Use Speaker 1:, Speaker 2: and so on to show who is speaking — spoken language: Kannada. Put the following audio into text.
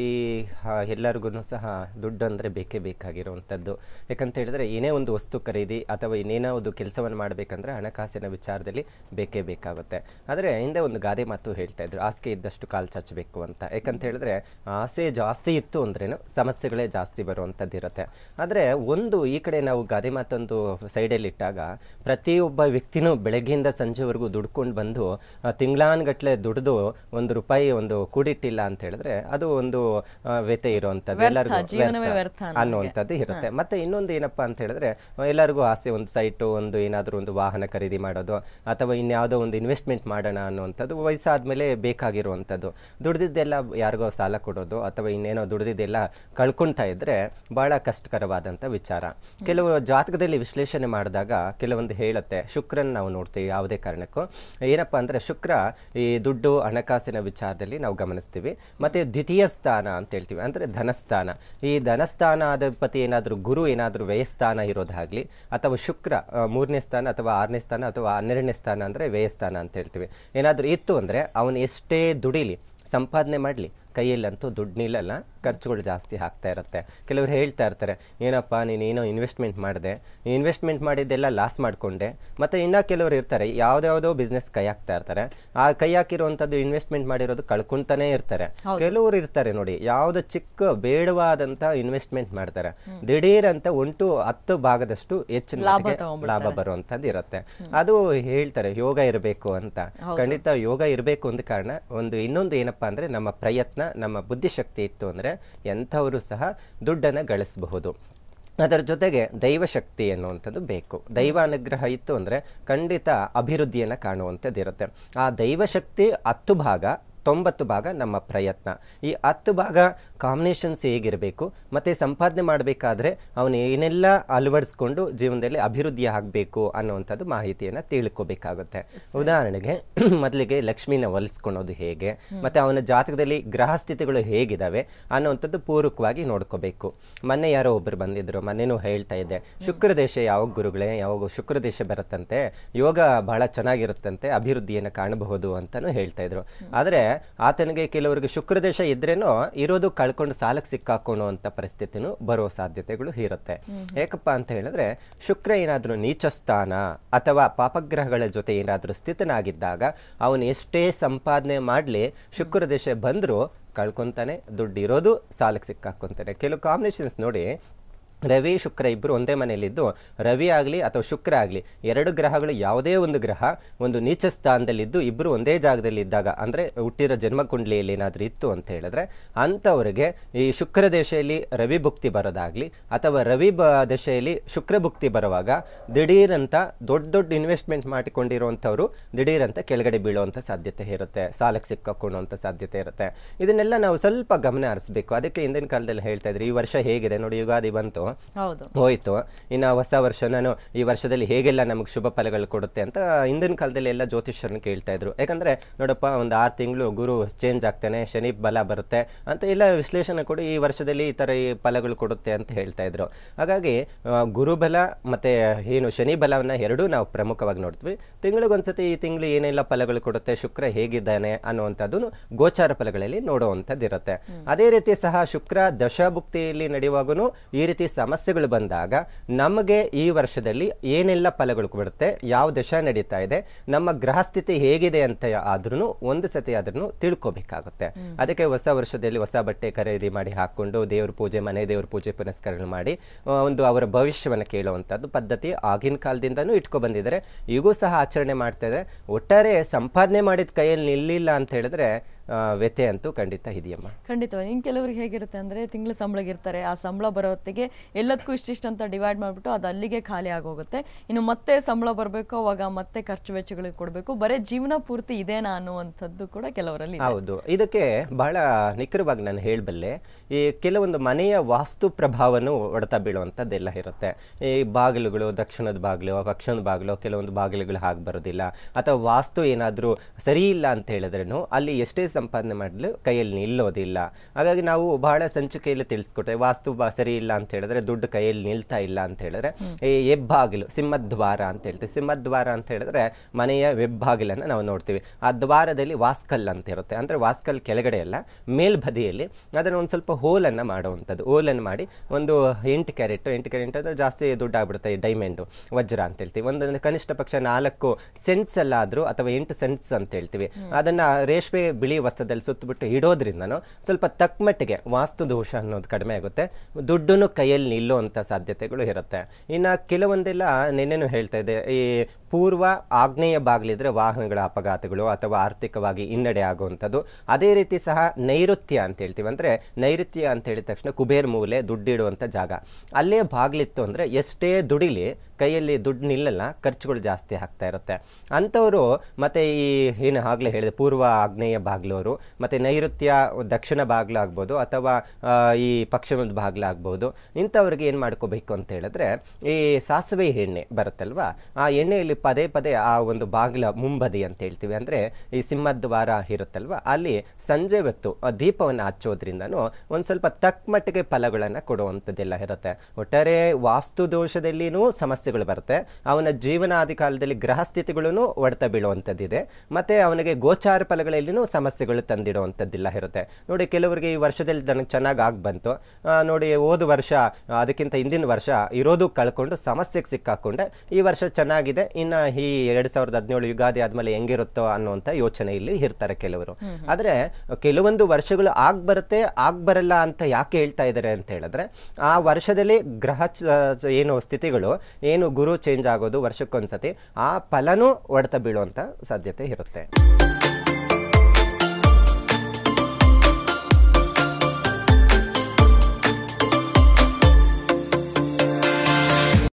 Speaker 1: ಈ ಎಲ್ಲರಿಗೂ ಸಹ ದುಡ್ಡು ಅಂದರೆ ಬೇಕೇ ಬೇಕಾಗಿರುವಂಥದ್ದು ಯಾಕಂತ ಹೇಳಿದ್ರೆ ಏನೇ ಒಂದು ವಸ್ತು ಖರೀದಿ ಅಥವಾ ಇನ್ನೇನೋ ಒಂದು ಕೆಲಸವನ್ನು ಮಾಡಬೇಕಂದ್ರೆ ಹಣಕಾಸಿನ ವಿಚಾರದಲ್ಲಿ ಬೇಕೇ ಬೇಕಾಗುತ್ತೆ ಆದರೆ ಹಿಂದೆ ಒಂದು ಗಾದೆ ಮಾತು ಹೇಳ್ತಾ ಇದ್ರು ಆಸೆ ಇದ್ದಷ್ಟು ಕಾಲು ಚಚ್ಚಬೇಕು ಅಂತ ಯಾಕಂತ ಹೇಳಿದ್ರೆ ಆಸೆ ಜಾಸ್ತಿ ಇತ್ತು ಅಂದ್ರೇನು ಸಮಸ್ಯೆಗಳೇ ಜಾಸ್ತಿ ಬರುವಂಥದ್ದು ಇರುತ್ತೆ ಆದರೆ ಒಂದು ಈ ಕಡೆ ನಾವು ಗಾದೆ ಮಾತೊಂದು ಸೈಡಲ್ಲಿಟ್ಟಾಗ ಪ್ರತಿಯೊಬ್ಬ ವ್ಯಕ್ತಿನೂ ಬೆಳಗ್ಗೆಯಿಂದ ಸಂಜೆವರೆಗೂ ದುಡ್ಕೊಂಡು ಬಂದು ತಿಂಗಳಾನ್ಗಟ್ಲೆ ದುಡಿದು ಒಂದು ರೂಪಾಯಿ ಒಂದು ಕೂಡಿಟ್ಟಿಲ್ಲ ಅಂತ ಹೇಳಿದ್ರೆ ಅದು ಒಂದು ವ್ಯತೆ ಇರುವಂತದ್ದು ಎಲ್ಲರಿಗೂ ಅನ್ನುವಂಥದ್ದು ಇರುತ್ತೆ ಮತ್ತೆ ಇನ್ನೊಂದು ಏನಪ್ಪ ಅಂತ ಹೇಳಿದ್ರೆ ಎಲ್ಲರಿಗೂ ಆಸೆ ಒಂದು ಸೈಟು ಒಂದು ಏನಾದರೂ ಒಂದು ವಾಹನ ಖರೀದಿ ಮಾಡೋದು ಅಥವಾ ಇನ್ಯಾವುದೋ ಒಂದು ಇನ್ವೆಸ್ಟ್ಮೆಂಟ್ ಮಾಡೋಣ ಅನ್ನುವಂಥದ್ದು ವಯಸ್ಸಾದ ಮೇಲೆ ಬೇಕಾಗಿರುವಂಥದ್ದು ದುಡ್ದಿದ್ದೆಲ್ಲ ಯಾರಿಗೋ ಸಾಲ ಕೊಡೋದು ಅಥವಾ ಇನ್ನೇನೋ ದುಡ್ದಿದ್ದೆಲ್ಲ ಕಳ್ಕೊಳ್ತಾ ಇದ್ರೆ ಬಹಳ ಕಷ್ಟಕರವಾದಂಥ ವಿಚಾರ ಕೆಲವು ಜಾತಕದಲ್ಲಿ ವಿಶ್ಲೇಷಣೆ ಮಾಡಿದಾಗ ಕೆಲವೊಂದು ಹೇಳುತ್ತೆ ಶುಕ್ರನ್ ನಾವು ನೋಡ್ತೀವಿ ಯಾವುದೇ ಕಾರಣಕ್ಕೂ ಏನಪ್ಪ ಅಂದ್ರೆ ಶುಕ್ರ ಈ ದುಡ್ಡು ಹಣಕಾಸಿನ ವಿಚಾರದಲ್ಲಿ ನಾವು ಗಮನಿಸ್ತೀವಿ ಮತ್ತೆ ದ್ವಿತೀಯ ಸ್ಥಾನ ಸ್ಥಾನ ಅಂತ ಹೇಳ್ತೀವಿ ಅಂದರೆ ಧನಸ್ಥಾನ ಈ ಧನಸ್ಥಾನ ಅಧಿಪತಿ ಏನಾದರೂ ಗುರು ಏನಾದರೂ ವ್ಯಯಸ್ಥಾನ ಇರೋದಾಗಲಿ ಅಥವಾ ಶುಕ್ರ ಮೂರನೇ ಸ್ಥಾನ ಅಥವಾ ಆರನೇ ಸ್ಥಾನ ಅಥವಾ ಹನ್ನೆರಡನೇ ಸ್ಥಾನ ಅಂದರೆ ವ್ಯಯಸ್ಥಾನ ಅಂತ ಹೇಳ್ತೀವಿ ಏನಾದರೂ ಇತ್ತು ಅಂದರೆ ಅವನು ಎಷ್ಟೇ ದುಡಿಲಿ ಸಂಪಾದನೆ ಮಾಡಲಿ ಕೈಯಲ್ಲಂತೂ ದುಡ್ಡು ನಿಲ್ಲಲ್ಲ ಖರ್ಚುಗಳು ಜಾಸ್ತಿ ಆಗ್ತಾ ಇರುತ್ತೆ ಕೆಲವರು ಹೇಳ್ತಾ ಇರ್ತಾರೆ ಏನಪ್ಪ ನೀನು ಏನೋ ಇನ್ವೆಸ್ಟ್ಮೆಂಟ್ ಮಾಡಿದೆ ಇನ್ವೆಸ್ಟ್ಮೆಂಟ್ ಮಾಡಿದ್ದೆಲ್ಲ ಲಾಸ್ ಮಾಡಿಕೊಂಡೆ ಮತ್ತು ಇನ್ನೂ ಕೆಲವರು ಇರ್ತಾರೆ ಯಾವುದ್ಯಾವುದೋ ಬಿಸ್ನೆಸ್ ಕೈ ಹಾಕ್ತಾ ಇರ್ತಾರೆ ಆ ಕೈ ಹಾಕಿರುವಂಥದ್ದು ಇನ್ವೆಸ್ಟ್ಮೆಂಟ್ ಮಾಡಿರೋದು ಕಳ್ಕೊಂತಾನೆ ಇರ್ತಾರೆ ಕೆಲವರು ಇರ್ತಾರೆ ನೋಡಿ ಯಾವ್ದು ಚಿಕ್ಕ ಬೇಡವಾದಂಥ ಇನ್ವೆಸ್ಟ್ಮೆಂಟ್ ಮಾಡ್ತಾರೆ ದಿಢೀರ್ ಅಂತ ಒಂಟು ಹತ್ತು ಭಾಗದಷ್ಟು ಹೆಚ್ಚಿನ ಲಾಭ ಬರುವಂಥದ್ದು ಇರುತ್ತೆ ಅದು ಹೇಳ್ತಾರೆ ಯೋಗ ಇರಬೇಕು ಅಂತ ಖಂಡಿತ ಯೋಗ ಇರಬೇಕು ಅಂದ ಕಾರಣ ಒಂದು ಇನ್ನೊಂದು ಏನಪ್ಪಾ ಅಂದರೆ ನಮ್ಮ ಪ್ರಯತ್ನ ನಮ್ಮ ಬುದ್ಧಿಶಕ್ತಿ ಇತ್ತು ಅಂದರೆ ಎಂಥವರು ಸಹ ದುಡ್ಡನ್ನು ಗಳಿಸಬಹುದು ಅದರ ಜೊತೆಗೆ ದೈವಶಕ್ತಿ ಅನ್ನುವಂಥದ್ದು ಬೇಕು ದೈವಾನುಗ್ರಹ ಇತ್ತು ಅಂದರೆ ಖಂಡಿತ ಅಭಿವೃದ್ಧಿಯನ್ನು ಕಾಣುವಂಥದ್ದಿರುತ್ತೆ ಆ ದೈವಶಕ್ತಿ ಹತ್ತು ಭಾಗ ತೊಂಬತ್ತು ಭಾಗ ನಮ್ಮ ಪ್ರಯತ್ನ ಈ ಹತ್ತು ಭಾಗ ಕಾಂಬಿನೇಷನ್ಸ್ ಹೇಗಿರಬೇಕು ಮತ್ತು ಸಂಪಾದನೆ ಮಾಡಬೇಕಾದ್ರೆ ಅವನು ಏನೆಲ್ಲ ಅಳವಡಿಸ್ಕೊಂಡು ಜೀವನದಲ್ಲಿ ಅಭಿವೃದ್ಧಿ ಆಗಬೇಕು ಅನ್ನೋವಂಥದ್ದು ಮಾಹಿತಿಯನ್ನು ತಿಳ್ಕೊಬೇಕಾಗುತ್ತೆ ಉದಾಹರಣೆಗೆ ಮೊದಲಿಗೆ ಲಕ್ಷ್ಮಿನ ಹೊಲಿಸ್ಕೊಳೋದು ಹೇಗೆ ಮತ್ತು ಅವನ ಜಾತಕದಲ್ಲಿ ಗ್ರಹ ಸ್ಥಿತಿಗಳು ಹೇಗಿದ್ದಾವೆ ಅನ್ನೋವಂಥದ್ದು ಪೂರಕವಾಗಿ ನೋಡ್ಕೋಬೇಕು ಮೊನ್ನೆ ಯಾರೋ ಒಬ್ಬರು ಬಂದಿದ್ದರು ಮೊನ್ನೆನೂ ಹೇಳ್ತಾ ಇದ್ದೆ ಶುಕ್ರ ದೇಶ ಯಾವ ಗುರುಗಳೇ ಯಾವಾಗ ಶುಕ್ರ ದೇಶ ಬರುತ್ತಂತೆ ಯೋಗ ಬಹಳ ಚೆನ್ನಾಗಿರುತ್ತಂತೆ ಅಭಿವೃದ್ಧಿಯನ್ನು ಕಾಣಬಹುದು ಅಂತಲೂ ಹೇಳ್ತಾ ಇದ್ರು ಆದರೆ ಆತನಿಗೆ ಕೆಲವರಿಗೆ ಶುಕ್ರ ದೇಶ ಇದ್ರೇನೋ ಇರೋದು ಕಳ್ ಕಳ್ಕೊಂಡು ಸಾಲಕ್ಕೆ ಸಿಕ್ಕಾಕೊಂಡು ಅಂತ ಪರಿಸ್ಥಿತಿನೂ ಬರೋ ಸಾಧ್ಯತೆಗಳು ಇರುತ್ತೆ ಏಕಪ್ಪ ಅಂತ ಹೇಳಿದ್ರೆ ಶುಕ್ರ ಏನಾದರೂ ಸ್ಥಾನ ಅಥವಾ ಪಾಪಗ್ರಹಗಳ ಜೊತೆ ಏನಾದರೂ ಸ್ಥಿತನಾಗಿದ್ದಾಗ ಅವನು ಎಷ್ಟೇ ಸಂಪಾದನೆ ಮಾಡಲಿ ಶುಕ್ರ ದಿಶೆ ಬಂದರೂ ಕಳ್ಕೊತಾನೆ ದುಡ್ಡು ಇರೋದು ಸಾಲಕ್ಕೆ ಸಿಕ್ಕಾಕೊಂತಾನೆ ಕೆಲವು ಕಾಂಬಿನೇಷನ್ಸ್ ನೋಡಿ ರವಿ ಶುಕ್ರ ಇಬ್ಬರು ಒಂದೇ ಮನೆಯಲ್ಲಿದ್ದು ರವಿ ಆಗಲಿ ಅಥವಾ ಶುಕ್ರ ಆಗಲಿ ಎರಡು ಗ್ರಹಗಳು ಯಾವುದೇ ಒಂದು ಗ್ರಹ ಒಂದು ನೀಚ ಸ್ಥಾನದಲ್ಲಿದ್ದು ಇಬ್ಬರು ಒಂದೇ ಜಾಗದಲ್ಲಿ ಇದ್ದಾಗ ಅಂದರೆ ಹುಟ್ಟಿರೋ ಜನ್ಮಕುಂಡ್ಲಿಯಲ್ಲಿ ಏನಾದರೂ ಇತ್ತು ಅಂತ ಹೇಳಿದ್ರೆ ಅಂಥವ್ರಿಗೆ ಈ ಶುಕ್ರ ದಶೆಯಲ್ಲಿ ರವಿ ಭುಕ್ತಿ ಬರೋದಾಗಲಿ ಅಥವಾ ರವಿ ಬ ದಶೆಯಲ್ಲಿ ಶುಕ್ರ ಭುಕ್ತಿ ಬರುವಾಗ ದಿಢೀರಂತ ದೊಡ್ಡ ದೊಡ್ಡ ಇನ್ವೆಸ್ಟ್ಮೆಂಟ್ ಮಾಡಿಕೊಂಡಿರುವಂಥವ್ರು ದಿಢೀರಂತ ಕೆಳಗಡೆ ಬೀಳುವಂಥ ಸಾಧ್ಯತೆ ಇರುತ್ತೆ ಸಾಲಕ್ಕೆ ಸಿಕ್ಕಾಕೊಳ್ಳುವಂಥ ಸಾಧ್ಯತೆ ಇರುತ್ತೆ ಇದನ್ನೆಲ್ಲ ನಾವು ಸ್ವಲ್ಪ ಗಮನ ಹರಿಸ್ಬೇಕು ಅದಕ್ಕೆ ಹಿಂದಿನ ಕಾಲದಲ್ಲಿ ಹೇಳ್ತಾ ಇದ್ರಿ ಈ ವರ್ಷ ಹೇಗಿದೆ ನೋಡಿ ಯುಗಾದಿ ಬಂತು ಹೋಯಿತು ಇನ್ನು ಹೊಸ ವರ್ಷ ನಾನು ಈ ವರ್ಷದಲ್ಲಿ ಹೇಗೆಲ್ಲ ನಮಗೆ ಶುಭ ಫಲಗಳು ಕೊಡುತ್ತೆ ಅಂತ ಹಿಂದಿನ ಕಾಲದಲ್ಲಿ ಎಲ್ಲ ಜ್ಯೋತಿಷ್ಯರನ್ನು ಕೇಳ್ತಾ ಇದ್ರು ಯಾಕಂದ್ರೆ ನೋಡಪ್ಪ ಒಂದು ಆರು ತಿಂಗಳು ಗುರು ಚೇಂಜ್ ಆಗ್ತಾನೆ ಶನಿ ಬಲ ಬರುತ್ತೆ ಅಂತ ಎಲ್ಲ ವಿಶ್ಲೇಷಣೆ ಕೊಡಿ ಈ ವರ್ಷದಲ್ಲಿ ಈ ತರ ಈ ಫಲಗಳು ಕೊಡುತ್ತೆ ಅಂತ ಹೇಳ್ತಾ ಇದ್ರು ಹಾಗಾಗಿ ಗುರುಬಲ ಮತ್ತೆ ಏನು ಶನಿ ಬಲವನ್ನ ಎರಡೂ ನಾವು ಪ್ರಮುಖವಾಗಿ ನೋಡ್ತೀವಿ ತಿಂಗಳಿಗೊಂದ್ಸತಿ ಈ ತಿಂಗಳು ಏನೆಲ್ಲ ಫಲಗಳು ಕೊಡುತ್ತೆ ಶುಕ್ರ ಹೇಗಿದ್ದಾನೆ ಅನ್ನುವಂಥದ್ದು ಗೋಚಾರ ಫಲಗಳಲ್ಲಿ ಇರುತ್ತೆ ಅದೇ ರೀತಿ ಸಹ ಶುಕ್ರ ದಶಾಭುಕ್ತಿಯಲ್ಲಿ ನಡೆಯುವಾಗೂ ಈ ರೀತಿ ಸಮಸ್ಯೆಗಳು ಬಂದಾಗ ನಮಗೆ ಈ ವರ್ಷದಲ್ಲಿ ಏನೆಲ್ಲ ಫಲಗಳು ಬಿಡುತ್ತೆ ಯಾವ ದಶ ನಡೀತಾ ಇದೆ ನಮ್ಮ ಗ್ರಹ ಸ್ಥಿತಿ ಹೇಗಿದೆ ಅಂತ ಆದ್ರೂ ಒಂದು ಸತಿ ಅದನ್ನು ತಿಳ್ಕೊಬೇಕಾಗುತ್ತೆ ಅದಕ್ಕೆ ಹೊಸ ವರ್ಷದಲ್ಲಿ ಹೊಸ ಬಟ್ಟೆ ಖರೀದಿ ಮಾಡಿ ಹಾಕೊಂಡು ದೇವ್ರ ಪೂಜೆ ಮನೆ ದೇವ್ರ ಪೂಜೆ ಪುನಸ್ಕರಣೆ ಮಾಡಿ ಒಂದು ಅವರ ಭವಿಷ್ಯವನ್ನು ಕೇಳುವಂಥದ್ದು ಪದ್ಧತಿ ಆಗಿನ ಕಾಲದಿಂದನೂ ಇಟ್ಕೊ ಬಂದಿದ್ದಾರೆ ಈಗೂ ಸಹ ಆಚರಣೆ ಮಾಡ್ತಾ ಇದ್ದಾರೆ ಒಟ್ಟಾರೆ ಸಂಪಾದನೆ ಮಾಡಿದ ಕೈಯಲ್ಲಿ ನಿಲ್ಲಿಲ್ಲ ಅಂತ ಹೇಳಿದ್ರೆ ವ್ಯತ್ಯಯ ಅಂತೂ ಖಂಡಿತ ಇದೆಯಮ್ಮ ಖಂಡಿತ ಇನ್ನು ಕೆಲವ್ರಿಗೆ ಹೇಗಿರುತ್ತೆ ಅಂದರೆ ತಿಂಗಳ ಸಂಬಳಗಿರ್ತಾರೆ ಇರ್ತಾರೆ ಆ ಸಂಬಳ ಬರೋ ಹೊತ್ತಿಗೆ ಎಲ್ಲದಕ್ಕೂ ಇಷ್ಟಿಷ್ಟು ಅಂತ ಡಿವೈಡ್ ಮಾಡಿಬಿಟ್ಟು ಅದು ಅಲ್ಲಿಗೆ ಖಾಲಿ ಆಗೋಗುತ್ತೆ ಇನ್ನು ಮತ್ತೆ ಸಂಬಳ ಬರಬೇಕು ಅವಾಗ ಮತ್ತೆ ಖರ್ಚು ವೆಚ್ಚಗಳಿಗೆ ಕೊಡಬೇಕು ಬರೀ ಜೀವನ ಪೂರ್ತಿ ಇದೇನಾ ಅನ್ನುವಂಥದ್ದು ಕೂಡ ಕೆಲವರಲ್ಲಿ ಹೌದು ಇದಕ್ಕೆ ಬಹಳ ನಿಖರವಾಗಿ ನಾನು ಹೇಳಬಲ್ಲೆ ಈ ಕೆಲವೊಂದು ಮನೆಯ ವಾಸ್ತು ಪ್ರಭಾವನೂ ಹೊಡೆತ ಬೀಳುವಂಥದ್ದೆಲ್ಲ ಇರುತ್ತೆ ಈ ಬಾಗಿಲುಗಳು ದಕ್ಷಿಣದ ಬಾಗಿಲು ಪಕ್ಷದ ಬಾಗಿಲು ಕೆಲವೊಂದು ಬಾಗಿಲುಗಳು ಹಾಗೆ ಬರೋದಿಲ್ಲ ಅಥವಾ ವಾಸ್ತು ಏನಾದರೂ ಸರಿ ಇಲ್ಲ ಅಂತ ಹೇಳಿದ್ರೂ ಅಲ್ಲಿ ಎಷ್ಟೇ ಸಂಪಾದನೆ ಮಾಡಲು ಕೈಯಲ್ಲಿ ನಿಲ್ಲೋದಿಲ್ಲ ಹಾಗಾಗಿ ನಾವು ಬಹಳ ಸಂಚಿಕೆಯಲ್ಲಿ ತಿಳಿಸ್ಕೊಟ್ಟೆ ವಾಸ್ತು ಸರಿ ಇಲ್ಲ ಅಂತ ಹೇಳಿದ್ರೆ ದುಡ್ಡು ಕೈಯಲ್ಲಿ ನಿಲ್ತಾ ಇಲ್ಲ ಅಂತ ಹೇಳಿದ್ರೆ ಈ ಹೆಬ್ಬಾಗಿಲು ಸಿಂಹದ್ವಾರ ಅಂತ ಹೇಳ್ತೀವಿ ಸಿಂಹದ್ವಾರ ಅಂತ ಹೇಳಿದ್ರೆ ಮನೆಯ ವೆಬ್ಬಾಗಿಲನ್ನು ನಾವು ನೋಡ್ತೀವಿ ಆ ದ್ವಾರದಲ್ಲಿ ವಾಸ್ಕಲ್ ಅಂತ ಇರುತ್ತೆ ಅಂದರೆ ವಾಸ್ಕಲ್ ಕೆಳಗಡೆ ಎಲ್ಲ ಮೇಲ್ಬದಿಯಲ್ಲಿ ಅದನ್ನು ಒಂದು ಸ್ವಲ್ಪ ಹೋಲನ್ನು ಮಾಡುವಂಥದ್ದು ಹೋಲನ್ನು ಮಾಡಿ ಒಂದು ಎಂಟು ಕ್ಯಾರೆಟ್ ಎಂಟು ಕ್ಯಾರೆಟ್ ಅಂದರೆ ಜಾಸ್ತಿ ದುಡ್ಡು ಆಗ್ಬಿಡುತ್ತೆ ಡೈಮಂಡು ವಜ್ರ ಅಂತ ಹೇಳ್ತೀವಿ ಒಂದು ಕನಿಷ್ಠ ಪಕ್ಷ ನಾಲ್ಕು ಸೆಂಟ್ಸ್ ಎಲ್ಲ ಅಥವಾ ಎಂಟು ಸೆಂಟ್ಸ್ ಅಂತ ಹೇಳ್ತೀವಿ ಅದನ್ನು ರೇಷ್ಮೆ ಬಿಳಿ ಸುತ್ತು ಸುತ್ತಬಿಟ್ಟು ಇಡೋದ್ರಿಂದನೂ ಸ್ವಲ್ಪ ತಕ್ಕಮಟ್ಟಿಗೆ ವಾಸ್ತು ದೋಷ ಅನ್ನೋದು ಕಡಿಮೆ ಆಗುತ್ತೆ ದುಡ್ಡು ಕೈಯಲ್ಲಿ ನಿಲ್ಲುವಂಥ ಸಾಧ್ಯತೆಗಳು ಇರುತ್ತೆ ಇನ್ನು ಕೆಲವೊಂದೆಲ್ಲ ನಿನ್ನೆನೂ ಹೇಳ್ತಾ ಇದೆ ಈ ಪೂರ್ವ ಆಗ್ನೇಯ ಬಾಗಿಲಿದ್ರೆ ವಾಹನಗಳ ಅಪಘಾತಗಳು ಅಥವಾ ಆರ್ಥಿಕವಾಗಿ ಹಿನ್ನಡೆ ಆಗುವಂಥದ್ದು ಅದೇ ರೀತಿ ಸಹ ನೈಋತ್ಯ ಅಂತ ಹೇಳ್ತೀವಿ ಅಂದರೆ ನೈಋತ್ಯ ಅಂತ ಹೇಳಿದ ತಕ್ಷಣ ಕುಬೇರ್ ಮೂಲೆ ದುಡ್ಡಿಡುವಂಥ ಜಾಗ ಅಲ್ಲೇ ಬಾಗಿಲಿತ್ತು ಅಂದರೆ ಎಷ್ಟೇ ದುಡಿಲಿ ಕೈಯಲ್ಲಿ ದುಡ್ಡು ನಿಲ್ಲಲ್ಲ ಖರ್ಚುಗಳು ಜಾಸ್ತಿ ಆಗ್ತಾ ಇರುತ್ತೆ ಅಂಥವರು ಮತ್ತು ಈ ಏನು ಆಗಲೇ ಹೇಳಿದೆ ಪೂರ್ವ ಆಗ್ನೇಯ ಬಾಗಿಲವರು ಮತ್ತು ನೈಋತ್ಯ ದಕ್ಷಿಣ ಬಾಗಿಲಾಗ್ಬೋದು ಅಥವಾ ಈ ಪಶ್ಚಿಮದ ಬಾಗಿಲಾಗ್ಬೋದು ಇಂಥವ್ರಿಗೆ ಏನು ಮಾಡ್ಕೋಬೇಕು ಅಂತ ಹೇಳಿದ್ರೆ ಈ ಸಾಸಿವೆ ಎಣ್ಣೆ ಬರುತ್ತಲ್ವ ಆ ಎಣ್ಣೆಯಲ್ಲಿ ಪದೇ ಪದೇ ಆ ಒಂದು ಬಾಗಿಲ ಮುಂಬದಿ ಅಂತ ಹೇಳ್ತೀವಿ ಅಂದರೆ ಈ ಸಿಂಹದ್ವಾರ ಇರುತ್ತಲ್ವ ಅಲ್ಲಿ ಸಂಜೆ ಹೊತ್ತು ದೀಪವನ್ನು ಹಚ್ಚೋದ್ರಿಂದನೂ ಒಂದು ಸ್ವಲ್ಪ ತಕ್ಕಮಟ್ಟಿಗೆ ಫಲಗಳನ್ನು ಕೊಡುವಂಥದ್ದೆಲ್ಲ ಇರುತ್ತೆ ಒಟ್ಟಾರೆ ವಾಸ್ತು ದೋಷದಲ್ಲಿನೂ ಸಮಸ್ಯೆಗಳು ಬರುತ್ತೆ ಅವನ ಜೀವನಾದಿ ಕಾಲದಲ್ಲಿ ಗ್ರಹ ಸ್ಥಿತಿಗಳೂ ಒಡೆತ ಬೀಳುವಂಥದ್ದಿದೆ ಮತ್ತು ಅವನಿಗೆ ಗೋಚಾರ ಫಲಗಳಲ್ಲಿನೂ ಸಮಸ್ಯೆಗಳು ತಂದಿಡುವಂಥದ್ದಿಲ್ಲ ಇರುತ್ತೆ ನೋಡಿ ಕೆಲವರಿಗೆ ಈ ವರ್ಷದಲ್ಲಿ ನನಗೆ ಚೆನ್ನಾಗಿ ಆಗಿ ಬಂತು ನೋಡಿ ಹೋದ ವರ್ಷ ಅದಕ್ಕಿಂತ ಹಿಂದಿನ ವರ್ಷ ಇರೋದು ಕಳ್ಕೊಂಡು ಸಮಸ್ಯೆಗೆ ಸಿಕ್ಕಾಕೊಂಡೆ ಈ ವರ್ಷ ಚೆನ್ನಾಗಿದೆ ಇನ್ನು ಇನ್ನು ಈ ಎರಡು ಸಾವಿರದ ಹದಿನೇಳು ಯುಗಾದಿ ಆದಮೇಲೆ ಹೆಂಗಿರುತ್ತೋ ಅನ್ನುವಂಥ ಯೋಚನೆ ಇಲ್ಲಿ ಇರ್ತಾರೆ ಕೆಲವರು ಆದರೆ ಕೆಲವೊಂದು ವರ್ಷಗಳು ಆಗ ಆಗ್ಬರಲ್ಲ ಬರಲ್ಲ ಅಂತ ಯಾಕೆ ಹೇಳ್ತಾ ಇದ್ದಾರೆ ಅಂತ ಹೇಳಿದ್ರೆ ಆ ವರ್ಷದಲ್ಲಿ ಗ್ರಹ ಏನು ಸ್ಥಿತಿಗಳು ಏನು ಗುರು ಚೇಂಜ್ ಆಗೋದು ವರ್ಷಕ್ಕೊಂದ್ಸತಿ ಆ ಫಲನೂ ಒಡೆತ ಬೀಳುವಂಥ ಸಾಧ್ಯತೆ ಇರುತ್ತೆ